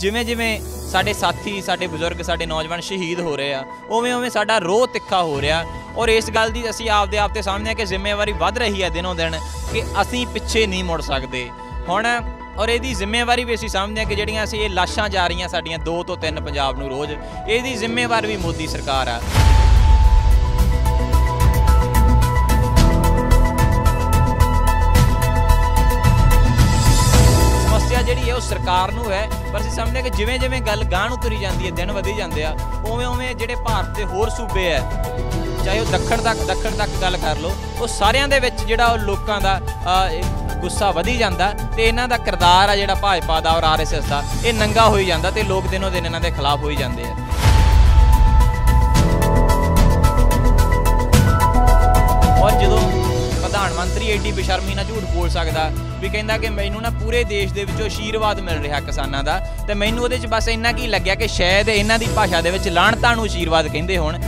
ਜਿਵੇਂ ਜਿਵੇਂ ਸਾਡੇ ਸਾਥੀ ਸਾਡੇ ਬਜ਼ੁਰਗ ਸਾਡੇ ਨੌਜਵਾਨ ਸ਼ਹੀਦ ਹੋ ਰਹੇ ਆ ਉਵੇਂ ਉਵੇਂ ਸਾਡਾ ਰੋਹ ਤਿੱਖਾ ਹੋ ਰਿਹਾ ਔਰ ਇਸ ਗੱਲ ਦੀ ਅਸੀਂ ਆਪਦੇ ਆਪ ਤੇ ਸਮਝਦੇ ਆ ਕਿ ਜ਼ਿੰਮੇਵਾਰੀ ਵੱਧ ਰਹੀ ਹੈ ਦਿਨੋਂ ਦਿਨ ਕਿ ਅਸੀਂ ਪਿੱਛੇ ਨਹੀਂ ਮੁੜ ਸਕਦੇ ਹੁਣ ਔਰ ਇਹਦੀ ਜ਼ਿੰਮੇਵਾਰੀ ਵੀ ਅਸੀਂ ਸਮਝਦੇ ਆ ਕਿ ਜਿਹੜੀਆਂ ਅਸੀਂ ਇਹ ਲਾਸ਼ਾਂ ਜਾ ਰਹੀਆਂ ਸਾਡੀਆਂ 2 ਤੋਂ 3 ਪੰਜਾਬ ਨੂੰ ਰੋਜ਼ ਇਹਦੀ ਜ਼ਿੰਮੇਵਾਰ ਵੀ ਮੋਦੀ ਸਰਕਾਰ ਆ ਸਰਕਾਰ ਨੂੰ ਹੈ ਪਰ ਅਸੀਂ ਸਮਝਦੇ ਕਿ ਜਿਵੇਂ ਜਿਵੇਂ ਗੱਲ ਗਾਂ ਨੂੰ ਤੁਰੀ ਜਾਂਦੀ ਹੈ ਦਿਨ ਵਧੀ ਜਾਂਦੇ ਆ ਉਵੇਂ ਉਵੇਂ ਜਿਹੜੇ ਭਾਰਤ ਦੇ ਹੋਰ ਸੂਬੇ ਐ ਚਾਹੇ ਉਹ ਦੱਖਣ ਤੱਕ ਦੱਖਣ ਤੱਕ ਗੱਲ ਕਰ ਲਓ ਉਹ ਸਾਰਿਆਂ ਦੇ ਵਿੱਚ ਜਿਹੜਾ ਉਹ ਲੋਕਾਂ ਦਾ ਗੁੱਸਾ ਵਧੀ ਜਾਂਦਾ ਤੇ ਇਹਨਾਂ ਦਾ ਕਿਰਦਾਰ ਆ ਜਿਹੜਾ ਭਾਜਪਾ ਦਾ ਔਰ ਆਰਐਸਐਸ ਦਾ ਇਹ ਨੰਗਾ ਹੋਈ ਜਾਂਦਾ ਤੇ ਲੋਕ ਦਿਨੋ ਦਿਨ ਇਹਨਾਂ ਦੇ ਖਿਲਾਫ ਹੋਈ ਜਾਂਦੇ ਆ ਔਰ ਜਦੋਂ ਪ੍ਰਧਾਨ ਮੰਤਰੀ ਐਡੀ ਬਿਸ਼ਰਮੀ ਨਾਲ ਝੂਠ ਬੋਲ ਸਕਦਾ ਵੀ ਕਹਿੰਦਾ ਕਿ ਮੈਨੂੰ ਨਾ ਪੂਰੇ ਦੇਸ਼ ਦੇ ਵਿੱਚੋਂ ਆਸ਼ੀਰਵਾਦ ਮਿਲ ਰਿਹਾ ਕਿਸਾਨਾਂ ਦਾ ਤੇ ਮੈਨੂੰ ਉਹਦੇ ਵਿੱਚ ਬਸ ਇੰਨਾ ਕੀ ਲੱਗਿਆ ਕਿ ਸ਼ਾਇਦ ਇਹਨਾਂ ਦੀ ਭਾਸ਼ਾ ਦੇ ਵਿੱਚ ਲਾਣਤਾ ਨੂੰ ਆਸ਼ੀਰਵਾਦ ਕਹਿੰਦੇ ਹੋਣ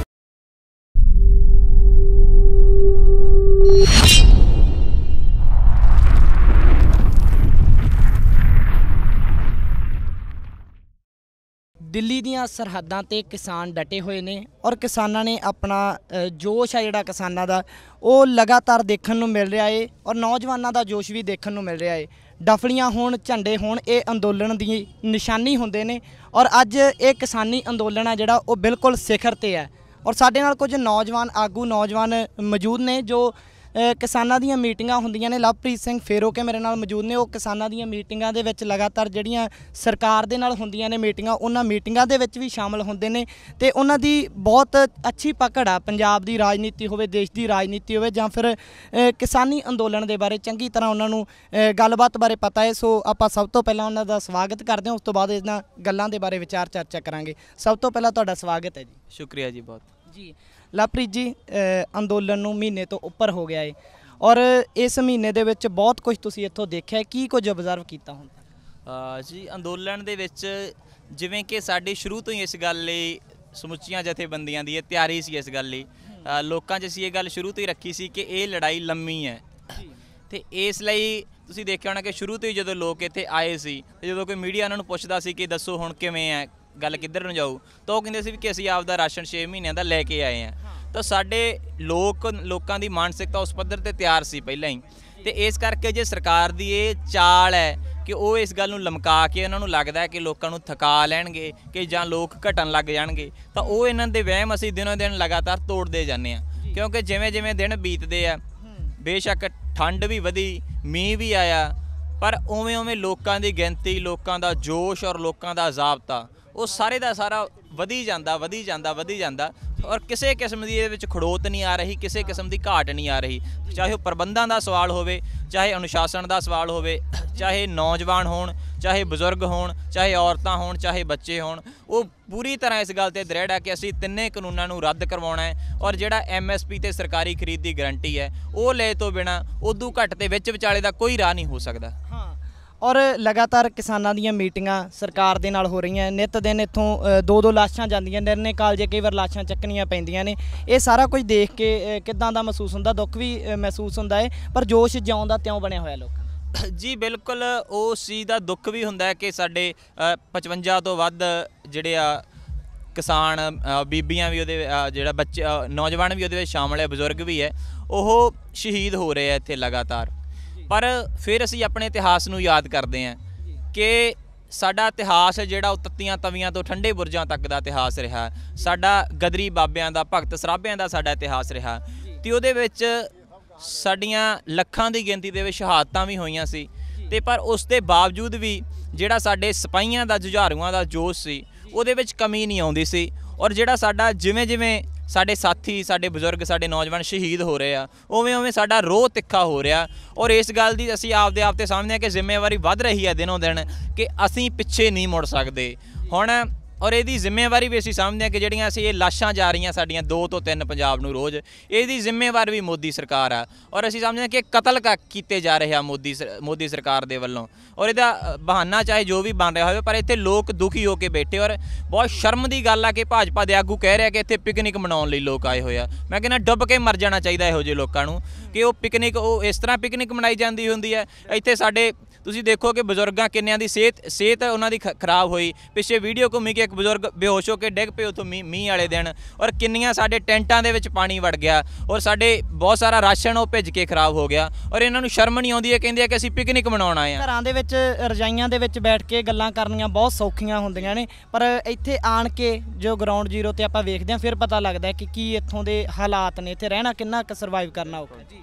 ਦਿੱਲੀ ਦੀਆਂ ਸਰਹੱਦਾਂ ਤੇ ਕਿਸਾਨ ਡਟੇ ਹੋਏ ਨੇ ਔਰ ਕਿਸਾਨਾਂ ਨੇ ਆਪਣਾ ਜੋਸ਼ ਆ ਜਿਹੜਾ ਕਿਸਾਨਾਂ ਦਾ ਉਹ ਲਗਾਤਾਰ ਦੇਖਣ ਨੂੰ ਮਿਲ ਰਿਹਾ ਏ ਔਰ ਨੌਜਵਾਨਾਂ ਦਾ ਜੋਸ਼ ਵੀ ਦੇਖਣ ਨੂੰ ਮਿਲ ਰਿਹਾ ਏ ਡਫਲੀਆਂ ਹੋਣ ਝੰਡੇ ਹੋਣ ਇਹ ਅੰਦੋਲਨ ਦੀ ਨਿਸ਼ਾਨੀ ਹੁੰਦੇ ਨੇ ਔਰ ਅੱਜ ਇਹ ਕਿਸਾਨੀ ਅੰਦੋਲਨ ਆ ਜਿਹੜਾ ਉਹ ਬਿਲਕੁਲ ਸਿਖਰ ਤੇ ਹੈ ਔਰ ਸਾਡੇ ਨਾਲ ਕੁਝ ਨੌਜਵਾਨ ਆਗੂ ਨੌਜਵਾਨ ਮੌਜੂਦ ਨੇ ਜੋ ਕਿਸਾਨਾਂ ਦੀਆਂ ਮੀਟਿੰਗਾਂ ਹੁੰਦੀਆਂ ਨੇ ਲਵਪ੍ਰੀਤ ਸਿੰਘ ਫੇਰੋ ਕੇ ਮੇਰੇ ਨਾਲ ਮੌਜੂਦ ਨੇ ਉਹ ਕਿਸਾਨਾਂ ਦੀਆਂ ਮੀਟਿੰਗਾਂ ਦੇ ਵਿੱਚ ਲਗਾਤਾਰ ਜਿਹੜੀਆਂ ਸਰਕਾਰ ਦੇ ਨਾਲ ਹੁੰਦੀਆਂ ਨੇ ਮੀਟਿੰਗਾਂ ਉਹਨਾਂ ਮੀਟਿੰਗਾਂ ਦੇ ਵਿੱਚ ਵੀ ਸ਼ਾਮਲ ਹੁੰਦੇ ਨੇ ਤੇ ਉਹਨਾਂ ਦੀ ਬਹੁਤ ਅੱਛੀ ਪਕੜ ਆ ਪੰਜਾਬ ਦੀ ਰਾਜਨੀਤੀ ਹੋਵੇ ਦੇਸ਼ ਦੀ ਰਾਜਨੀਤੀ ਹੋਵੇ ਜਾਂ ਫਿਰ ਕਿਸਾਨੀ ਅੰਦੋਲਨ ਦੇ ਬਾਰੇ ਚੰਗੀ ਤਰ੍ਹਾਂ ਉਹਨਾਂ ਨੂੰ ਗੱਲਬਾਤ ਬਾਰੇ ਪਤਾ ਹੈ ਸੋ ਆਪਾਂ ਸਭ ਤੋਂ ਪਹਿਲਾਂ ਉਹਨਾਂ ਦਾ ਸਵਾਗਤ ਕਰਦੇ ਹਾਂ ਉਸ ਤੋਂ ਬਾਅਦ ਇਹਨਾਂ ਗੱਲਾਂ ਦੇ ਬਾਰੇ ਵਿਚਾਰ ਚਰਚਾ ਕਰਾਂਗੇ ਸਭ ਤੋਂ ਪਹਿਲਾਂ ਤੁਹਾਡਾ ਸਵਾਗਤ ਹੈ ਜੀ ਸ਼ੁਕਰੀਆ ਜੀ ਬਹੁਤ ਜੀ ਲਵਪ੍ਰੀਤ ਜੀ ਅੰਦੋਲਨ ਨੂੰ ਮਹੀਨੇ ਤੋਂ ਉੱਪਰ ਹੋ ਗਿਆ ਏ ਔਰ ਇਸ ਮਹੀਨੇ ਦੇ ਵਿੱਚ ਬਹੁਤ ਕੁਝ ਤੁਸੀਂ ਇੱਥੋਂ ਦੇਖਿਆ ਕੀ ਕੁਝ ਅਬਜ਼ਰਵ ਕੀਤਾ ਹੁਣ ਜੀ ਅੰਦੋਲਨ ਦੇ ਵਿੱਚ ਜਿਵੇਂ ਕਿ ਸਾਡੇ ਸ਼ੁਰੂ ਤੋਂ ਹੀ ਇਸ ਗੱਲ ਲਈ ਸਮੁੱਚੀਆਂ ਜਥੇਬੰਦੀਆਂ ਦੀ ਤਿਆਰੀ ਸੀ ਇਸ ਗੱਲ ਲਈ ਲੋਕਾਂ 'ਚ ਸੀ ਇਹ ਗੱਲ ਸ਼ੁਰੂ ਤੋਂ ਹੀ ਰੱਖੀ ਸੀ ਕਿ ਇਹ ਲੜਾਈ ਲੰਮੀ ਹੈ ਤੇ ਇਸ ਲਈ ਤੁਸੀਂ ਦੇਖਿਆ ਹੋਣਾ ਕਿ ਸ਼ੁਰੂ ਤੋਂ ਹੀ ਜਦੋਂ ਲੋਕ ਇੱਥੇ ਆਏ ਸੀ ਤੇ ਜਦੋਂ ਕੋਈ ਮੀਡੀਆ ਉਹਨਾਂ ਨੂੰ ਪੁੱਛਦਾ ਸੀ ਕਿ ਦੱਸੋ ਹੁਣ ਕਿਵੇਂ ਹੈ ਗੱਲ ਕਿੱਧਰ ਨੂੰ ਜਾਊ ਤਾਂ ਉਹ ਕਹਿੰਦੇ ਸੀ ਵੀ ਕਿ ਅਸੀਂ ਆਪ ਦਾ ਰਾਸ਼ਨ 6 ਮਹੀਨਿਆਂ ਦਾ ਲੈ ਕੇ ਆਏ ਆ ਤਾਂ ਸਾਡੇ ਲੋਕ ਲੋਕਾਂ ਦੀ ਮਾਨਸਿਕਤਾ ਉਸ ਪੱਧਰ ਤੇ ਤਿਆਰ ਸੀ ਪਹਿਲਾਂ ਹੀ ਤੇ ਇਸ ਕਰਕੇ ਜੇ ਸਰਕਾਰ ਦੀ ਇਹ ਚਾਲ ਹੈ ਕਿ ਉਹ ਇਸ ਗੱਲ ਨੂੰ ਲਮਕਾ ਕੇ ਉਹਨਾਂ ਨੂੰ ਲੱਗਦਾ ਕਿ ਲੋਕਾਂ ਨੂੰ ਥਕਾ ਲੈਣਗੇ ਕਿ ਜਾਂ ਲੋਕ ਘਟਣ ਲੱਗ ਜਾਣਗੇ ਤਾਂ ਉਹ ਇਹਨਾਂ ਦੇ ਵਹਿਮ ਅਸੀਂ ਦਿਨੋ ਦਿਨ ਲਗਾਤਾਰ ਤੋੜਦੇ ਜਾਂਦੇ ਆ ਕਿਉਂਕਿ ਜਿਵੇਂ ਜਿਵੇਂ ਦਿਨ ਬੀਤਦੇ ਆ ਬੇਸ਼ੱਕ ਠੰਡ ਵੀ ਵਧੀ ਮੀਂਹ ਵੀ ਆਇਆ ਪਰ ਉਵੇਂ ਉਵੇਂ ਲੋਕਾਂ ਦੀ ਗਿਣਤੀ ਲੋਕਾਂ ਦਾ ਜੋਸ਼ ਔਰ ਲੋਕਾਂ ਦਾ ਜ਼ਾਬਤਾ ਉਹ ਸਾਰੇ ਦਾ ਸਾਰਾ ਵਧੀ ਜਾਂਦਾ ਵਧੀ ਜਾਂਦਾ ਵਧੀ ਜਾਂਦਾ ਔਰ ਕਿਸੇ ਕਿਸਮ ਦੀ ਇਹਦੇ ਵਿੱਚ ਖੜੋਤ ਨਹੀਂ ਆ ਰਹੀ ਕਿਸੇ ਕਿਸਮ ਦੀ ਘਾਟ ਨਹੀਂ ਆ ਰਹੀ ਚਾਹੇ ਉਹ ਪ੍ਰਬੰਧਾਂ ਦਾ ਸਵਾਲ ਹੋਵੇ ਚਾਹੇ ਅਨੁਸ਼ਾਸਨ ਦਾ ਸਵਾਲ ਹੋਵੇ ਚਾਹੇ ਨੌਜਵਾਨ ਹੋਣ ਚਾਹੇ ਬਜ਼ੁਰਗ ਹੋਣ ਚਾਹੇ ਔਰਤਾਂ ਹੋਣ ਚਾਹੇ ਬੱਚੇ ਹੋਣ ਉਹ ਪੂਰੀ ਤਰ੍ਹਾਂ ਇਸ ਗੱਲ ਤੇ ਦ੍ਰਿੜ ਹੈ ਕਿ ਅਸੀਂ ਤਿੰਨੇ ਕਾਨੂੰਨਾਂ ਨੂੰ ਰੱਦ ਕਰਵਾਉਣਾ ਹੈ ਔਰ ਜਿਹੜਾ ਐਮਐਸਪੀ ਤੇ ਸਰਕਾਰੀ ਖਰੀਦ ਦੀ ਗਾਰੰਟੀ ਹੈ ਉਹ ਲੈ ਤੋਂ ਬਿਨਾ ਉਦੋਂ ਘੱਟ ਤੇ ਵਿੱਚ ਵਿਚਾਲੇ ਦਾ ਕੋਈ ਰਾਹ ਨਹੀਂ ਹੋ ਸਕਦਾ ਹਾਂ ਔਰ ਲਗਾਤਾਰ ਕਿਸਾਨਾਂ ਦੀਆਂ ਮੀਟਿੰਗਾਂ ਸਰਕਾਰ ਦੇ ਨਾਲ ਹੋ ਰਹੀਆਂ ਨਿਤ ਦਿਨ ਇਥੋਂ ਦੋ ਦੋ ਲਾਸ਼ਾਂ ਜਾਂਦੀਆਂ ਨਿਰਨੇ ਕਾਲਜੇ ਕਈ ਵਾਰ ਲਾਸ਼ਾਂ ਚੱਕਣੀਆਂ ਪੈਂਦੀਆਂ ਨੇ ਇਹ ਸਾਰਾ ਕੁਝ ਦੇਖ ਕੇ ਕਿਦਾਂ ਦਾ ਮਹਿਸੂਸ ਹੁੰਦਾ ਦੁੱਖ ਵੀ ਮਹਿਸੂਸ ਹੁੰਦਾ ਹੈ ਪਰ ਜੋਸ਼ ਜਿਉਂ ਦਾ ਤਿਉਂ ਬਣਿਆ ਹੋਇਆ ਲੋਕਾਂ ਜੀ ਬਿਲਕੁਲ ਉਸ ਚੀਜ਼ ਦਾ ਦੁੱਖ ਵੀ ਹੁੰਦਾ ਹੈ ਕਿ ਸਾਡੇ 55 ਤੋਂ ਵੱਧ ਜਿਹੜੇ ਆ ਕਿਸਾਨ ਬੀਬੀਆਂ ਵੀ ਉਹਦੇ ਜਿਹੜਾ ਬੱਚੇ ਨੌਜਵਾਨ ਵੀ ਉਹਦੇ ਵਿੱਚ ਸ਼ਾਮਲ ਹੈ ਬਜ਼ੁਰਗ ਵੀ ਹੈ ਉਹ ਸ਼ਹੀਦ ਹੋ ਰਹੇ ਆ ਇੱਥੇ ਲਗਾਤਾਰ ਪਰ ਫਿਰ ਅਸੀਂ ਆਪਣੇ ਇਤਿਹਾਸ ਨੂੰ ਯਾਦ ਕਰਦੇ ਹਾਂ ਕਿ ਸਾਡਾ ਇਤਿਹਾਸ ਜਿਹੜਾ ਉਹ ਤੱਤੀਆਂ ਤਵੀਆਂ ਤੋਂ ਠੰਡੇ ਬੁਰਜਾਂ ਤੱਕ ਦਾ ਇਤਿਹਾਸ ਰਿਹਾ ਸਾਡਾ ਗਦਰੀ ਬਾਬਿਆਂ ਦਾ ਭਗਤ ਸਰਾਭਿਆਂ ਦਾ ਸਾਡਾ ਇਤਿਹਾਸ ਰਿਹਾ ਤੇ ਉਹਦੇ ਵਿੱਚ ਸਾਡੀਆਂ ਲੱਖਾਂ ਦੀ ਗਿਣਤੀ ਦੇ ਵਿੱਚ ਸ਼ਹਾਦਤਾਂ ਵੀ ਹੋਈਆਂ ਸੀ ਤੇ ਪਰ ਉਸ ਦੇ ਬਾਵਜੂਦ ਵੀ ਜਿਹੜਾ ਸਾਡੇ ਸਿਪਾਹੀਆਂ ਦਾ ਜੁਝਾਰੂਆਂ ਦਾ ਜੋਸ਼ ਸੀ ਉਹਦੇ ਵਿੱਚ ਕਮੀ ਨਹੀਂ ਆਉਂਦੀ ਸੀ ਔਰ ਜਿਹੜਾ ਸਾਡਾ ਜਿਵੇਂ ਜਿਵੇਂ ਸਾਡੇ ਸਾਥੀ ਸਾਡੇ ਬਜ਼ੁਰਗ ਸਾਡੇ ਨੌਜਵਾਨ ਸ਼ਹੀਦ ਹੋ ਰਹੇ ਆ ਉਵੇਂ ਉਵੇਂ ਸਾਡਾ ਰੋਹ ਤਿੱਖਾ ਹੋ ਰਿਹਾ ਔਰ ਇਸ ਗੱਲ ਦੀ ਅਸੀਂ ਆਪਦੇ ਆਪ ਤੇ ਸਮਝਦੇ ਆ ਕਿ ਜ਼ਿੰਮੇਵਾਰੀ ਵੱਧ ਰਹੀ ਹੈ ਦਿਨੋਂ ਦਿਨ ਕਿ ਅਸੀਂ ਪਿੱਛੇ ਨਹੀਂ ਮੁੜ ਸਕਦੇ ਹੁਣ ਔਰ ਇਹਦੀ ਜ਼ਿੰਮੇਵਾਰੀ ਵੀ ਅਸੀਂ ਸਮਝਦੇ ਹਾਂ ਕਿ ਜਿਹੜੀਆਂ ਅਸੀਂ ਇਹ ਲਾਸ਼ਾਂ ਜਾ ਰਹੀਆਂ ਸਾਡੀਆਂ 2 ਤੋਂ 3 ਪੰਜਾਬ ਨੂੰ ਰੋਜ਼ ਇਹਦੀ ਜ਼ਿੰਮੇਵਾਰ ਵੀ ਮੋਦੀ ਸਰਕਾਰ ਆ ਔਰ ਅਸੀਂ ਸਮਝਦੇ ਹਾਂ ਕਿ ਕਤਲ ਕੀਤੇ ਜਾ ਰਹੇ ਆ ਮੋਦੀ ਮੋਦੀ ਸਰਕਾਰ ਦੇ ਵੱਲੋਂ ਔਰ ਇਹਦਾ ਬਹਾਨਾ ਚਾਹੇ ਜੋ ਵੀ ਬਣ ਰਿਹਾ ਹੋਵੇ ਪਰ ਇੱਥੇ ਲੋਕ ਦੁਖੀ ਹੋ ਕੇ ਬੈਠੇ ਔਰ ਬਹੁਤ ਸ਼ਰਮ ਦੀ ਗੱਲ ਆ ਕਿ ਭਾਜਪਾ ਦੇ ਆਗੂ ਕਹਿ ਰਿਹਾ ਕਿ ਇੱਥੇ ਪਿਕਨਿਕ ਮਨਾਉਣ ਲਈ ਲੋਕ ਆਏ ਹੋਏ ਆ ਮੈਂ ਕਹਿੰਦਾ ਡੁੱਬ ਕੇ ਮਰ ਜਾਣਾ ਚਾਹੀਦਾ ਇਹੋ ਜਿਹੇ ਲੋਕਾਂ ਨੂੰ ਕਿ ਉਹ ਪਿਕਨਿਕ ਉਹ ਇਸ ਤਰ੍ਹਾਂ ਪਿਕਨਿਕ ਮਨਾਈ ਜਾਂਦੀ ਹੁੰਦੀ ਹੈ ਇੱਥੇ ਸਾਡੇ ਤੁਸੀਂ ਦੇਖੋ ਕਿ ਬਜ਼ੁਰਗਾਂ ਕਿੰਨਿਆਂ ਦੀ ਸਿਹਤ ਸਿਹਤ ਉਹਨਾਂ ਦੀ ਖਰਾਬ ਹੋਈ ਪਿੱਛੇ ਵੀਡੀਓ ਘੁੰਮੀ ਕਿ ਇੱਕ ਬਜ਼ੁਰਗ ਬੇਹੋਸ਼ ਹੋ ਕੇ ਡਿੱਗ ਪਏ ਉਥੋਂ ਮੀਂਹ ਵਾਲੇ ਦਿਨ ਔਰ ਕਿੰਨੀਆਂ ਸਾਡੇ ਟੈਂਟਾਂ ਦੇ ਵਿੱਚ ਪਾਣੀ ਵੜ ਗਿਆ ਔਰ ਸਾਡੇ ਬਹੁਤ ਸਾਰਾ ਰਾਸ਼ਨ ਉਹ ਭਿੱਜ ਕੇ ਖਰਾਬ ਹੋ ਗਿਆ ਔਰ ਇਹਨਾਂ ਨੂੰ ਸ਼ਰਮ ਨਹੀਂ ਆਉਂਦੀ ਹੈ ਕਹਿੰਦੇ ਆ ਕਿ ਅਸੀਂ ਪਿਕਨਿਕ ਮਨਾਉਣ ਆਏ ਆ ਘਰਾਂ ਦੇ ਵਿੱਚ ਰਜਾਈਆਂ ਦੇ ਵਿੱਚ ਬੈਠ ਕੇ ਗੱਲਾਂ ਕਰਨੀਆਂ ਬਹੁਤ ਸੌਖੀਆਂ ਹੁੰਦੀਆਂ ਨੇ ਪਰ ਇੱਥੇ ਆਣ ਕੇ ਜੋ ਗਰਾਊਂਡ ਜ਼ੀਰੋ ਤੇ ਆਪਾਂ ਵੇਖਦੇ ਆ ਫਿਰ ਪਤਾ ਲੱਗਦਾ ਕਿ ਕੀ ਇੱਥੋਂ ਦੇ ਹਾਲਾਤ ਨੇ ਇੱਥੇ ਰਹਿਣਾ ਕਿੰਨਾ ਕੁ ਸਰਵਾਈਵ ਕਰਨਾ ਔਖਾ ਜੀ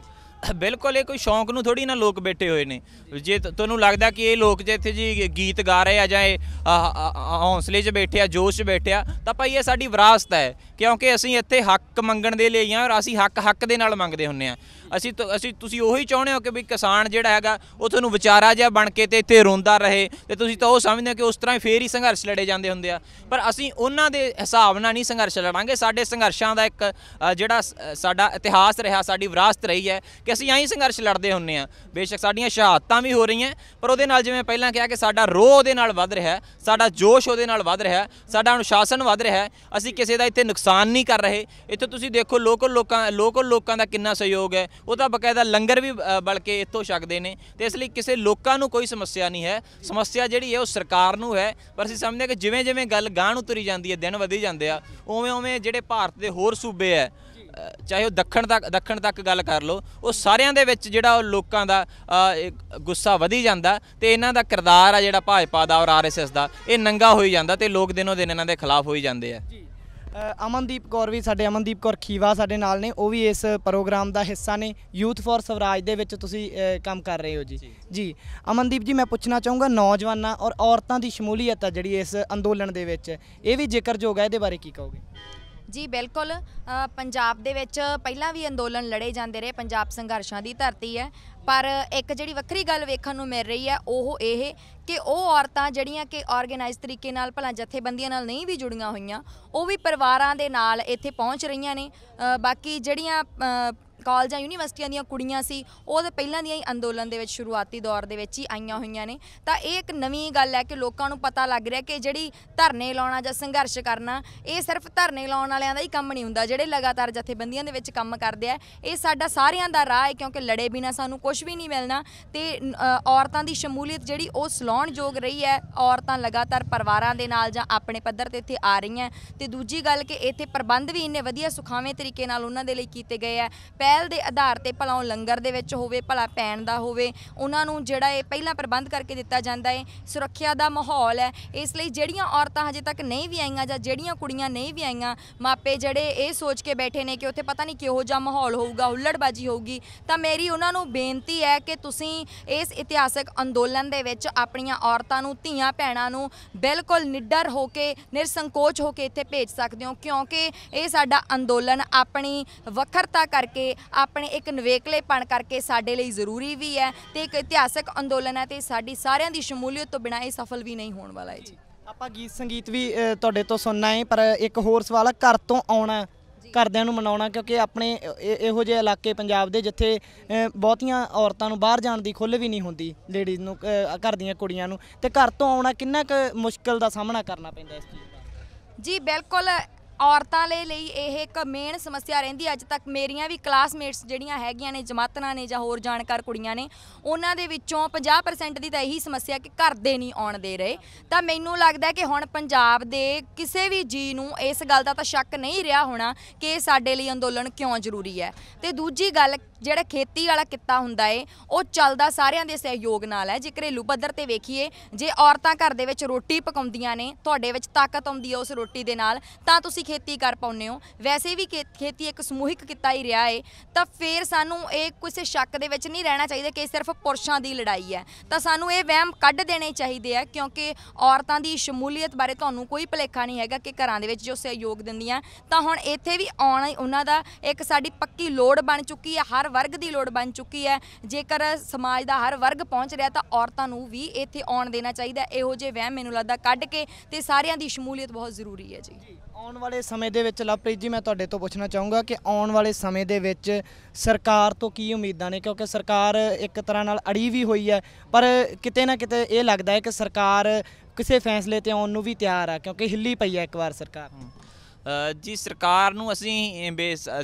ਬਿਲਕੁਲ ਇਹ ਕੋਈ ਸ਼ੌਂਕ ਨੂੰ ਥੋੜੀ ਨਾ ਲੋਕ ਬੈਠੇ ਹੋਏ ਨੇ ਜੇ ਤੁਹਾਨੂੰ ਲੱਗਦਾ ਕਿ ਇਹ ਲੋਕ ਜੇ ਇੱਥੇ ਜੀ ਗੀਤ ਗਾ ਰਹੇ ਆ ਜਾਂ ਇਹ ਹੌਸਲੇ 'ਚ ਬੈਠੇ ਆ ਜੋਸ਼ 'ਚ ਬੈਠੇ ਆ ਤਾਂ ਭਾਈ ਇਹ ਸਾਡੀ ਵਿਰਾਸਤ ਹੈ ਕਿਉਂਕਿ ਅਸੀਂ ਇੱਥੇ ਹੱਕ ਮੰਗਣ ਦੇ ਲਈ ਆਂ ਔਰ ਅਸੀਂ ਹੱਕ ਹੱਕ ਦੇ ਨਾਲ ਮੰਗਦੇ ਹੁੰਨੇ ਆ ਅਸੀਂ ਅਸੀਂ ਤੁਸੀਂ ਉਹੀ ਚਾਹੁੰਦੇ ਹੋ ਕਿ ਵੀ ਕਿਸਾਨ ਜਿਹੜਾ ਹੈਗਾ ਉਹ ਤੁਹਾਨੂੰ ਵਿਚਾਰਾ ਜਿਹਾ ਬਣ ਕੇ ਤੇ ਇੱਥੇ ਰੋਂਦਾ ਰਹੇ ਤੇ ਤੁਸੀਂ ਤਾਂ ਉਹ ਸਮਝਦੇ ਹੋ ਕਿ ਉਸ ਤਰ੍ਹਾਂ ਹੀ ਫੇਰ ਹੀ ਸੰਘਰਸ਼ ਲੜੇ ਜਾਂਦੇ ਹੁੰਦੇ ਆ ਪਰ ਅਸੀਂ ਉਹਨਾਂ ਦੇ ਹਿਸਾਬ ਨਾਲ ਨਹੀਂ ਸੰਘਰਸ਼ ਲੜਾਂਗੇ ਸਾਡੇ ਸੰਘਰਸ਼ਾਂ ਦਾ ਇੱਕ ਜਿਹੜਾ ਸਾਡਾ ਇਤਿਹਾਸ ਰਿਹਾ ਸਾਡੀ ਵਿਰਾਸਤ ਰਹੀ ਹੈ ਕਿ ਅਸੀਂ ਐਂ ਸੰਘਰਸ਼ ਲੜਦੇ ਹੁੰਨੇ ਆ ਬੇਸ਼ੱਕ ਸਾਡੀਆਂ ਸ਼ਹਾਦਤਾਂ ਵੀ ਹੋ ਰਹੀਆਂ ਪਰ ਉਹਦੇ ਨਾਲ ਜਿਵੇਂ ਪਹਿਲਾਂ ਕਿਹਾ ਕਿ ਸਾਡਾ ਰੋਹ ਉਹਦੇ ਨਾਲ ਵੱਧ ਰਿਹਾ ਸਾਡਾ ਜੋਸ਼ ਉਹਦੇ ਨਾਲ ਵੱਧ ਰਿਹਾ ਸਾਡਾ ਅਨੁਸ਼ਾਸਨ ਵੱਧ ਰਿਹਾ ਅਸੀਂ ਕਿਸੇ ਦਾ ਇੱਥੇ ਨੁਕਸਾਨ ਨਹੀਂ ਕਰ ਰਹੇ ਇੱਥੇ ਤੁਸੀਂ ਦੇਖੋ ਲੋਕਲ ਲੋਕਾਂ ਲੋਕਲ ਲੋਕਾਂ ਦਾ ਕਿੰਨਾ ਸਹਿਯੋਗ ਹੈ ਉਹ ਤਾਂ ਬਕਾਇਦਾ ਲੰਗਰ ਵੀ ਬਲਕੇ ਇੱਥੋਂ ਛਕਦੇ ਨੇ ਤੇ ਇਸ ਲਈ ਕਿਸੇ ਲੋਕਾਂ ਨੂੰ ਕੋਈ ਸਮੱਸਿਆ ਨਹੀਂ ਹੈ ਸਮੱਸਿਆ ਜਿਹੜੀ ਹੈ ਉਹ ਸਰਕਾਰ ਨੂੰ ਹੈ ਪਰ ਅਸੀਂ ਸਮਝਦੇ ਕਿ ਜਿਵੇਂ ਜਿਵੇਂ ਗੱਲ ਗਾਂਹ ਉਤਰੀ ਜਾਂਦੀ ਹੈ ਦਿਨ ਵਧੀ ਜਾਂਦੇ ਆ ਉਵੇਂ ਉਵੇਂ ਜਿਹੜੇ ਭਾਰਤ ਦੇ ਹੋਰ ਸੂਬੇ ਹੈ ਚਾਹੇ ਉਹ ਦੱਖਣ ਤੱਕ ਦੱਖਣ ਤੱਕ ਗੱਲ ਕਰ ਲਓ ਉਹ ਸਾਰਿਆਂ ਦੇ ਵਿੱਚ ਜਿਹੜਾ ਉਹ ਲੋਕਾਂ ਦਾ ਗੁੱਸਾ ਵਧੀ ਜਾਂਦਾ ਤੇ ਇਹਨਾਂ ਦਾ ਕਿਰਦਾਰ ਆ ਜਿਹੜਾ ਭਾਜਪਾ ਦਾ ਔਰ ਆਰਐਸਐਸ ਦਾ ਇਹ ਨੰਗਾ ਹੋਈ ਜਾਂਦਾ ਤੇ ਲੋਕ ਦਿਨੋ ਦਿਨ ਇਹਨਾਂ ਦੇ ਖਿਲਾਫ ਹੋਈ ਜਾਂਦੇ ਆ ਅਮਨਦੀਪ ਕੌਰ ਵੀ ਸਾਡੇ ਅਮਨਦੀਪ ਕੌਰ ਖੀਵਾ ਸਾਡੇ ਨਾਲ ਨੇ ਉਹ ਵੀ ਇਸ ਪ੍ਰੋਗਰਾਮ ਦਾ ਹਿੱਸਾ ਨੇ ਯੂਥ ਫਾਰ ਸਵਰਾਜ ਦੇ ਵਿੱਚ ਤੁਸੀਂ ਕੰਮ ਕਰ ਰਹੇ ਹੋ ਜੀ ਜੀ ਅਮਨਦੀਪ ਜੀ ਮੈਂ ਪੁੱਛਣਾ ਚਾਹੂੰਗਾ ਨੌਜਵਾਨਾਂ ਔਰ ਔਰਤਾਂ ਦੀ ਸ਼ਮੂਲੀਅਤ ਆ ਜਿਹੜੀ ਇਸ ਅੰਦੋਲਨ ਦੇ ਵਿੱਚ ਇਹ ਵੀ ਜ਼ਿਕਰਯੋਗ ਹੈ ਇਹਦੇ ਬਾਰੇ ਕੀ ਕਹੋਗੇ ਜੀ ਬਿਲਕੁਲ ਪੰਜਾਬ ਦੇ ਵਿੱਚ ਪਹਿਲਾਂ ਵੀ ਅੰਦੋਲਨ ਲੜੇ ਜਾਂਦੇ ਰਹੇ ਪੰਜਾਬ ਸੰਘਰਸ਼ਾਂ ਦੀ ਧਰਤੀ ਹੈ ਪਰ ਇੱਕ ਜਿਹੜੀ ਵੱਖਰੀ ਗੱਲ ਵੇਖਣ ਨੂੰ ਮਿਲ ਰਹੀ ਹੈ ਉਹ ਇਹ ਕਿ ਉਹ ਔਰਤਾਂ ਜਿਹੜੀਆਂ ਕਿ ਆਰਗੇਨਾਈਜ਼ ਤਰੀਕੇ ਨਾਲ ਭਲਾ ਜਥੇਬੰਦੀਆਂ ਨਾਲ ਨਹੀਂ ਵੀ ਜੁੜੀਆਂ ਹੋਈਆਂ ਉਹ ਵੀ ਪਰਿਵਾਰਾਂ ਦੇ ਨਾਲ ਇੱਥੇ ਪਹੁੰਚ ਰਹੀਆਂ ਨੇ ਬਾਕੀ ਜਿਹੜੀਆਂ ਕਾਲਜਾਂ ਯੂਨੀਵਰਸਿਟੀਆਂ ਦੀਆਂ ਕੁੜੀਆਂ ਸੀ ਉਹ ਤੇ ਪਹਿਲਾਂ ਦੀਆਂ ਹੀ ਅੰਦੋਲਨ ਦੇ ਵਿੱਚ ਸ਼ੁਰੂਆਤੀ ਦੌਰ ਦੇ ਵਿੱਚ ਹੀ ਆਈਆਂ ਹੋਈਆਂ ਨੇ ਤਾਂ ਇਹ ਇੱਕ ਨਵੀਂ ਗੱਲ ਹੈ ਕਿ ਲੋਕਾਂ ਨੂੰ ਪਤਾ ਲੱਗ ਰਿਹਾ ਕਿ ਜਿਹੜੀ ਧਰਨੇ ਲਾਉਣਾ ਜਾਂ ਸੰਘਰਸ਼ ਕਰਨਾ ਇਹ ਸਿਰਫ ਧਰਨੇ ਲਾਉਣ ਵਾਲਿਆਂ ਦਾ ਹੀ ਕੰਮ ਨਹੀਂ ਹੁੰਦਾ ਜਿਹੜੇ ਲਗਾਤਾਰ ਜਥੇਬੰਦੀਆਂ ਦੇ ਵਿੱਚ ਕੰਮ ਕਰਦੇ ਆ ਇਹ ਸਾਡਾ ਸਾਰਿਆਂ ਦਾ ਰਾਹ ਹੈ ਕਿਉਂਕਿ ਲੜੇ ਬਿਨਾ ਸਾਨੂੰ ਕੁਝ ਵੀ ਨਹੀਂ ਮਿਲਣਾ ਤੇ ਔਰਤਾਂ ਦੀ ਸ਼ਮੂਲੀਅਤ ਜਿਹੜੀ ਉਹ ਯੋਗ ਰਹੀ ਹੈ ਔਰਤਾਂ ਲਗਾਤਾਰ ਪਰਿਵਾਰਾਂ ਦੇ ਨਾਲ ਜਾਂ ਆਪਣੇ ਪੱਧਰ ਤੇ ਇੱਥੇ ਆ ਰਹੀਆਂ ਤੇ ਦੂਜੀ ਗੱਲ ਕਿ ਇੱਥੇ ਪ੍ਰਬੰਧ ਵੀ ਇੰਨੇ ਵਧੀਆ ਸੁਖਾਵੇਂ ਤਰੀਕੇ ਨਾਲ ਉਹਨਾਂ ਦੇ ਲਈ ਕੀਤੇ ਗਏ ਆ ਪੈ ਪਹਿਲ ਦੇ ਆਧਾਰ ਤੇ ਭਲਾ ਲੰਗਰ ਦੇ ਵਿੱਚ ਹੋਵੇ ਭਲਾ ਪੈਣ ਦਾ ਹੋਵੇ ਉਹਨਾਂ ਨੂੰ ਜਿਹੜਾ ਇਹ ਪਹਿਲਾਂ ਪ੍ਰਬੰਧ ਕਰਕੇ ਦਿੱਤਾ ਜਾਂਦਾ ਹੈ ਸੁਰੱਖਿਆ ਦਾ ਮਾਹੌਲ ਹੈ ਇਸ ਲਈ ਜਿਹੜੀਆਂ ਔਰਤਾਂ ਹਜੇ ਤੱਕ ਨਹੀਂ ਵੀ ਆਈਆਂ ਜਾਂ ਜਿਹੜੀਆਂ ਕੁੜੀਆਂ ਨਹੀਂ ਵੀ ਆਈਆਂ ਮਾਪੇ ਜਿਹੜੇ ਇਹ ਸੋਚ ਕੇ ਬੈਠੇ ਨੇ ਕਿ ਉੱਥੇ ਪਤਾ ਨਹੀਂ ਕਿਹੋ ਜਿਹਾ ਮਾਹੌਲ ਹੋਊਗਾ ਹੁੱਲੜਬਾਜੀ ਹੋਊਗੀ ਤਾਂ ਮੇਰੀ ਉਹਨਾਂ ਨੂੰ ਬੇਨਤੀ ਹੈ ਕਿ ਤੁਸੀਂ ਇਸ ਇਤਿਹਾਸਕ ਅੰਦੋਲਨ ਦੇ ਵਿੱਚ ਆਪਣੀਆਂ ਔਰਤਾਂ ਨੂੰ ਧੀਆਂ ਭੈਣਾਂ ਨੂੰ ਬਿਲਕੁਲ ਨਿੱਡਰ ਹੋ ਕੇ ਨਿਰਸੰਕੋਚ ਹੋ ਕੇ ਇੱਥੇ ਭੇਜ ਸਕਦੇ ਹੋ ਕਿਉਂਕਿ ਇਹ ਸਾਡਾ ਅੰਦੋਲਨ ਆਪਣੀ ਵੱਖਰਤਾ ਕਰਕੇ ਆਪਣੇ ਇੱਕ ਨਵੇਕਲੇਪਣ ਕਰਕੇ ਸਾਡੇ ਲਈ ਜ਼ਰੂਰੀ ਵੀ ਹੈ ਤੇ ਇੱਕ ਇਤਿਹਾਸਕ ਅੰਦੋਲਨ ਹੈ ਤੇ ਸਾਡੀ ਸਾਰਿਆਂ ਦੀ ਸ਼ਮੂਲੀਅਤ ਤੋਂ ਬਿਨਾਂ ਇਹ ਸਫਲ ਵੀ ਨਹੀਂ ਹੋਣ ਵਾਲਾ ਹੈ ਜੀ ਆਪਾਂ ਗੀਤ ਸੰਗੀਤ ਵੀ ਤੁਹਾਡੇ ਤੋਂ ਸੁਣਨਾ ਹੈ ਪਰ ਇੱਕ ਹੋਰ ਸਵਾਲ ਹੈ ਘਰ ਤੋਂ ਆਉਣਾ ਘਰਦਿਆਂ ਨੂੰ ਮਨਾਉਣਾ ਕਿਉਂਕਿ ਆਪਣੇ ਇਹੋ ਜਿਹੇ ਇਲਾਕੇ ਪੰਜਾਬ ਦੇ ਜਿੱਥੇ ਬਹੁਤੀਆਂ ਔਰਤਾਂ ਨੂੰ ਬਾਹਰ ਜਾਣ ਦੀ ਖੁੱਲ ਵੀ ਨਹੀਂ ਹੁੰਦੀ ਲੇਡੀਜ਼ ਨੂੰ ਘਰ ਦੀਆਂ ਕੁੜੀਆਂ ਨੂੰ ਤੇ ਘਰ ਤੋਂ ਆਉਣਾ ਕਿੰਨਾ ਕੁ ਮੁਸ਼ਕਲ ਦਾ ਸਾਹਮਣਾ ਕਰਨਾ ਪੈਂਦਾ ਇਸ ਚੀਜ਼ ਦਾ ਜੀ ਬਿਲਕੁਲ ਔਰਤਾਂ ਲਈ ਲਈ ਇਹ ਇੱਕ ਮੇਨ ਸਮੱਸਿਆ ਰਹਿੰਦੀ ਅੱਜ ਤੱਕ ਮੇਰੀਆਂ ਵੀ ਕਲਾਸਮੇਟਸ ਜਿਹੜੀਆਂ ਹੈਗੀਆਂ ਨੇ ਜਮਾਤਨਾ ਨੇ ਜਾਂ ਹੋਰ ਜਾਣਕਾਰ ਕੁੜੀਆਂ ਨੇ ਉਹਨਾਂ ਦੇ ਵਿੱਚੋਂ 50% ਦੀ ਤਾਂ ਇਹੀ ਸਮੱਸਿਆ ਕਿ ਘਰ ਦੇ ਨਹੀਂ ਆਉਣ ਦੇ ਰਹੇ ਤਾਂ ਮੈਨੂੰ ਲੱਗਦਾ ਕਿ ਹੁਣ ਪੰਜਾਬ ਦੇ ਕਿਸੇ ਵੀ ਜੀ ਨੂੰ ਇਸ ਗੱਲ ਦਾ ਤਾਂ ਸ਼ੱਕ ਨਹੀਂ ਰਿਹਾ ਹੋਣਾ ਕਿ ਸਾਡੇ ਲਈ ਅੰਦੋਲਨ ਕਿਉਂ ਜ਼ਰੂਰੀ ਹੈ ਤੇ ਦੂਜੀ ਗੱਲ ਜਿਹੜਾ ਖੇਤੀ ਵਾਲਾ ਕਿੱਤਾ ਹੁੰਦਾ ਏ ਉਹ ਚੱਲਦਾ ਸਾਰਿਆਂ ਦੇ ਸਹਿਯੋਗ ਨਾਲ ਹੈ ਜੇ ਘਰੇਲੂ ਪੱਧਰ ਤੇ ਵੇਖੀਏ ਜੇ ਔਰਤਾਂ ਘਰ ਦੇ ਵਿੱਚ ਰੋਟੀ ਪਕਾਉਂਦੀਆਂ ਨੇ ਤੁਹਾਡੇ ਵਿੱਚ ਤਾਕਤ ਆਉਂਦੀ ਹੈ ਉਸ ਰੋਟੀ ਦੇ ਨਾਲ ਤਾਂ ਤੁਸੀਂ ਖੇਤੀ ਕਰ ਪਾਉਨੇ ਹੋ ਵੈਸੇ ਵੀ ਖੇਤੀ ਇੱਕ ਸਮੂਹਿਕ ਕਿੱਤਾ ਹੀ ਰਿਹਾ ਏ ਤਾਂ ਫੇਰ ਸਾਨੂੰ ਇਹ ਕਿਸੇ ਸ਼ੱਕ ਦੇ ਵਿੱਚ ਨਹੀਂ ਰਹਿਣਾ ਚਾਹੀਦਾ ਕਿ ਸਿਰਫ ਪੁਰਸ਼ਾਂ ਦੀ ਲੜਾਈ ਹੈ ਤਾਂ ਸਾਨੂੰ ਇਹ ਵਹਿਮ ਕੱਢ ਦੇਣੇ ਚਾਹੀਦੇ ਆ ਕਿਉਂਕਿ ਔਰਤਾਂ ਦੀ ਸ਼ਮੂਲੀਅਤ ਬਾਰੇ ਤੁਹਾਨੂੰ ਕੋਈ ਭਲੇਖਾ ਨਹੀਂ ਹੈਗਾ ਕਿ ਘਰਾਂ ਦੇ ਵਿੱਚ ਜੋ ਸਹਿਯੋਗ ਦਿੰਦੀਆਂ ਤਾਂ ਹੁਣ ਇੱਥੇ ਵੀ ਆਉਣਾ ਉਹਨਾਂ ਦਾ ਇੱਕ ਸਾਡੀ ਪੱਕੀ ਲੋੜ ਬਣ ਚੁੱਕੀ ਹੈ ਹਰ ਵਰਗ ਦੀ ਲੋੜ ਬਣ ਚੁੱਕੀ ਹੈ ਜੇਕਰ ਸਮਾਜ ਦਾ ਹਰ ਵਰਗ ਪਹੁੰਚ ਰਿਹਾ ਤਾਂ ਔਰਤਾਂ ਨੂੰ ਵੀ ਇੱਥੇ ਆਉਣ ਦੇਣਾ ਚਾਹੀਦਾ ਇਹੋ ਜਿਹੇ ਵਹਿਮ ਮੈਨੂੰ ਲੱਗਦਾ ਕੱਢ ਕੇ ਤੇ ਸਾਰਿਆਂ ਦੀ ਸ਼ਮੂਲੀਅਤ ਬਹੁਤ ਜ਼ਰੂਰੀ ਹੈ ਜੀ ਆਉਣ ਵਾਲੇ ਸਮੇਂ ਦੇ ਵਿੱਚ ਲਵਪ੍ਰੀਤ ਜੀ ਮੈਂ ਤੁਹਾਡੇ ਤੋਂ ਪੁੱਛਣਾ ਚਾਹੂੰਗਾ ਕਿ ਆਉਣ ਵਾਲੇ ਸਮੇਂ ਦੇ ਵਿੱਚ ਸਰਕਾਰ ਤੋਂ ਕੀ ਉਮੀਦਾਂ ਨੇ ਕਿਉਂਕਿ ਸਰਕਾਰ ਇੱਕ ਤਰ੍ਹਾਂ ਨਾਲ ਅੜੀ ਵੀ ਹੋਈ ਹੈ ਪਰ ਕਿਤੇ ਨਾ ਕਿਤੇ ਇਹ ਲੱਗਦਾ ਹੈ ਕਿ ਸਰਕਾਰ ਕਿਸੇ ਫੈਸਲੇ ਤੇ ਆਉਣ ਨੂੰ ਵੀ ਤਿਆਰ ਆ ਕਿਉਂਕਿ ਹਿੱਲੀ ਪਈ ਹੈ ਇੱਕ ਵਾਰ ਸਰਕਾਰ ਜੀ ਸਰਕਾਰ ਨੂੰ ਅਸੀਂ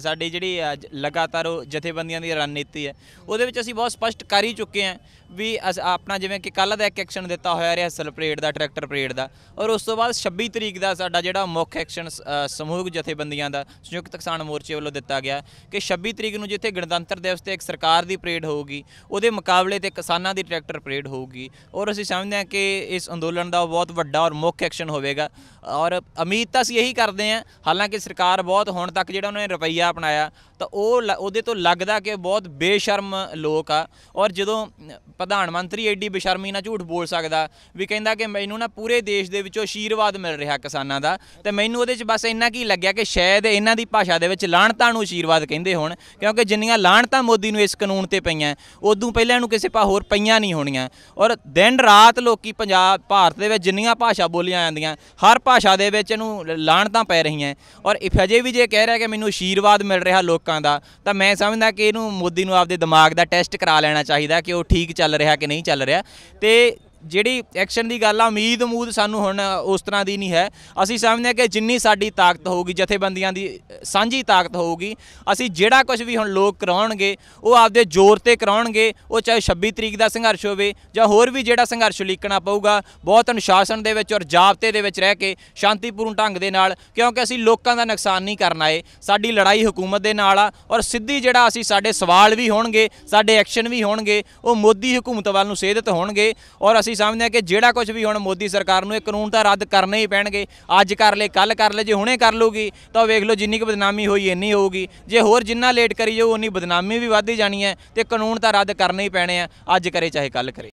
ਸਾਡੇ ਜਿਹੜੀ ਲਗਾਤਾਰ ਜਥੇਬੰਦੀਆਂ ਦੀ ਰਣਨੀਤੀ ਹੈ ਉਹਦੇ ਵਿੱਚ ਅਸੀਂ ਬਹੁਤ ਸਪਸ਼ਟ ਕਰ ਹੀ ਚੁੱਕੇ ਹਾਂ ਵੀ ਆਪਣਾ ਜਿਵੇਂ ਕਿ ਕੱਲ ਦਾ ਇੱਕ ਐਕਸ਼ਨ ਦਿੱਤਾ ਹੋਇਆ ਰਿਹਸਲ ਪਰੇਡ ਦਾ ਟਰੈਕਟਰ ਪਰੇਡ ਦਾ ਔਰ ਉਸ ਤੋਂ ਬਾਅਦ 26 ਤਰੀਕ ਦਾ ਸਾਡਾ ਜਿਹੜਾ ਮੁੱਖ ਐਕਸ਼ਨ ਸਮੂਹਕ ਜਥੇਬੰਦੀਆਂ ਦਾ ਸੰਯੁਕਤ ਕਿਸਾਨ ਮੋਰਚੇ ਵੱਲੋਂ ਦਿੱਤਾ ਗਿਆ ਕਿ 26 ਤਰੀਕ ਨੂੰ ਜਿੱਥੇ ਗਣਤੰਤਰ ਦਿਵਸ ਤੇ ਇੱਕ ਸਰਕਾਰ ਦੀ ਪਰੇਡ ਹੋਊਗੀ ਉਹਦੇ ਮੁਕਾਬਲੇ ਤੇ ਕਿਸਾਨਾਂ ਦੀ ਟਰੈਕਟਰ ਪਰੇਡ ਹੋਊਗੀ ਔਰ ਅਸੀਂ ਸਮਝਦੇ ਹਾਂ ਕਿ ਇਸ ਅੰਦੋਲਨ ਦਾ ਬਹੁਤ ਵੱਡਾ ਔਰ ਮੁੱਖ ਐਕਸ਼ਨ ਹੋਵੇਗਾ ਔਰ ਉਮੀਦ ਤਾਂ ਅਸੀਂ ਇਹੀ ਕਰਦੇ ਹਾਂ ਹਾਲਾਂਕਿ ਸਰਕਾਰ ਬਹੁਤ ਹੁਣ ਤੱਕ ਜਿਹੜਾ ਉਹਨਾਂ ਨੇ ਅਪਣਾਇਆ ਤਾਂ ਉਹ ਉਹਦੇ ਤੋਂ ਲੱਗਦਾ ਕਿ ਬਹੁਤ ਬੇਸ਼ਰਮ ਲੋਕ ਆ ਔਰ ਜਦੋਂ ਪ੍ਰਧਾਨ ਮੰਤਰੀ ਐਡੀ ਬੇਸ਼ਰਮੀ ਨਾਲ ਝੂਠ ਬੋਲ ਸਕਦਾ ਵੀ ਕਹਿੰਦਾ ਕਿ ਮੈਨੂੰ ਨਾ ਪੂਰੇ ਦੇਸ਼ ਦੇ ਵਿੱਚੋਂ ਆਸ਼ੀਰਵਾਦ ਮਿਲ ਰਿਹਾ ਕਿਸਾਨਾਂ ਦਾ ਤੇ ਮੈਨੂੰ ਉਹਦੇ 'ਚ ਬਸ ਇੰਨਾ ਕੀ ਲੱਗਿਆ ਕਿ ਸ਼ਾਇਦ ਇਹਨਾਂ ਦੀ ਭਾਸ਼ਾ ਦੇ ਵਿੱਚ ਲਾਣਤਾਂ ਨੂੰ ਆਸ਼ੀਰਵਾਦ ਕਹਿੰਦੇ ਹੋਣ ਕਿਉਂਕਿ ਜਿੰਨੀਆਂ ਲਾਣਤਾਂ ਮੋਦੀ ਨੂੰ ਇਸ ਕਾਨੂੰਨ ਤੇ ਪਈਆਂ ਉਦੋਂ ਪਹਿਲਾਂ ਨੂੰ ਕਿਸੇ ਪਾ ਹੋਰ ਪਈਆਂ ਨਹੀਂ ਹੋਣੀਆਂ ਔਰ ਦਿਨ ਰਾਤ ਲੋਕੀ ਪੰਜਾਬ ਭਾਰਤ ਦੇ ਵਿੱਚ ਜਿੰਨੀਆਂ ਭਾਸ਼ਾ ਬੋਲੀਆਂ ਜਾਂਦੀਆਂ ਹਰ ਭਾਸ਼ਾ ਦੇ ਵਿੱਚ ਇਹਨੂੰ ਲਾਣਤਾਂ ਪੈ ਰਹੀਆਂ ਨਹੀਂ ਹੈ ਔਰ ਅਜੇ ਵੀ ਜੇ ਕਹਿ ਰਿਹਾ ਕਿ ਮੈਨੂੰ ਅਸ਼ੀਰਵਾਦ ਮਿਲ ਰਿਹਾ ਲੋਕਾਂ ਦਾ ਤਾਂ ਮੈਂ ਸਮਝਦਾ ਕਿ ਇਹਨੂੰ ਮੋਦੀ ਨੂੰ ਆਪਦੇ ਦਿਮਾਗ ਦਾ ਟੈਸਟ ਕਰਾ ਲੈਣਾ ਚਾਹੀਦਾ ਕਿ ਉਹ ਠੀਕ ਚੱਲ ਰਿਹਾ ਕਿ ਨਹੀਂ ਚੱਲ ਰਿਹਾ ਤੇ ਜਿਹੜੀ ਐਕਸ਼ਨ ਦੀ ਗੱਲ ਆ ਉਮੀਦ ਉਮੂਦ ਸਾਨੂੰ ਹੁਣ ਉਸ ਤਰ੍ਹਾਂ ਦੀ ਨਹੀਂ ਹੈ ਅਸੀਂ ਸਮਝਦੇ ਹਾਂ ਕਿ ਜਿੰਨੀ ਸਾਡੀ ਤਾਕਤ ਹੋਊਗੀ ਜਥੇਬੰਦੀਆਂ ਦੀ ਸਾਂਝੀ ਤਾਕਤ ਹੋਊਗੀ ਅਸੀਂ ਜਿਹੜਾ ਕੁਝ ਵੀ ਹੁਣ ਲੋਕ ਕਰਾਉਣਗੇ ਉਹ ਆਪਦੇ ਜ਼ੋਰ ਤੇ ਕਰਾਉਣਗੇ ਉਹ ਚਾਹੇ 26 ਤਰੀਕ ਦਾ ਸੰਘਰਸ਼ ਹੋਵੇ ਜਾਂ ਹੋਰ ਵੀ ਜਿਹੜਾ ਸੰਘਰਸ਼ ਲੀਕਣਾ ਪਊਗਾ ਬਹੁਤ ਅਨੁਸ਼ਾਸਨ ਦੇ ਵਿੱਚ ਔਰ ਜਾਬਤੇ ਦੇ ਵਿੱਚ ਰਹਿ ਕੇ ਸ਼ਾਂਤੀਪੂਰਨ ਢੰਗ ਦੇ ਨਾਲ ਕਿਉਂਕਿ ਅਸੀਂ ਲੋਕਾਂ ਦਾ ਨੁਕਸਾਨ ਨਹੀਂ ਕਰਨਾ ਏ ਸਾਡੀ ਲੜਾਈ ਹਕੂਮਤ ਦੇ ਨਾਲ ਆ ਔਰ ਸਿੱਧੀ ਜਿਹੜਾ ਅਸੀਂ ਸਾਡੇ ਸਵਾਲ ਵੀ ਹੋਣਗੇ ਸਾਡੇ ਐਕਸ਼ਨ ਵੀ ਹੋਣਗੇ ਉਹ ਮੋਦੀ ਹਕੂਮਤ ਵੱਲ ਨੂੰ ਸੇਧਤ ਹੋਣਗੇ ਔਰ ਅਸੀਂ ਅਸੀਂ ਸਮਝਦੇ ਹਾਂ ਕਿ ਜਿਹੜਾ ਕੁਝ ਵੀ ਹੁਣ ਮੋਦੀ ਸਰਕਾਰ ਨੂੰ ਇਹ ਕਾਨੂੰਨ ਤਾਂ ਰੱਦ ਕਰਨੇ ਹੀ ਪੈਣਗੇ ਅੱਜ ਕਰ ਲੈ ਕੱਲ ਕਰ ਲੈ ਜੇ ਹੁਣੇ ਕਰ ਲੂਗੀ ਤਾਂ ਵੇਖ ਲਓ ਜਿੰਨੀ ਕੁ ਬਦਨਾਮੀ ਹੋਈ ਇੰਨੀ ਹੋਊਗੀ ਜੇ ਹੋਰ ਜਿੰਨਾ ਲੇਟ ਕਰੀ ਜਾਊ ਉਨੀ ਬਦਨਾਮੀ ਵੀ ਵੱਧਦੀ ਜਾਣੀ ਹੈ ਤੇ ਕਾਨੂੰਨ ਤਾਂ ਰੱਦ ਕਰਨੇ ਹੀ ਪੈਣੇ ਆ ਅੱਜ ਕਰੇ ਚਾਹੇ ਕੱਲ ਕਰੇ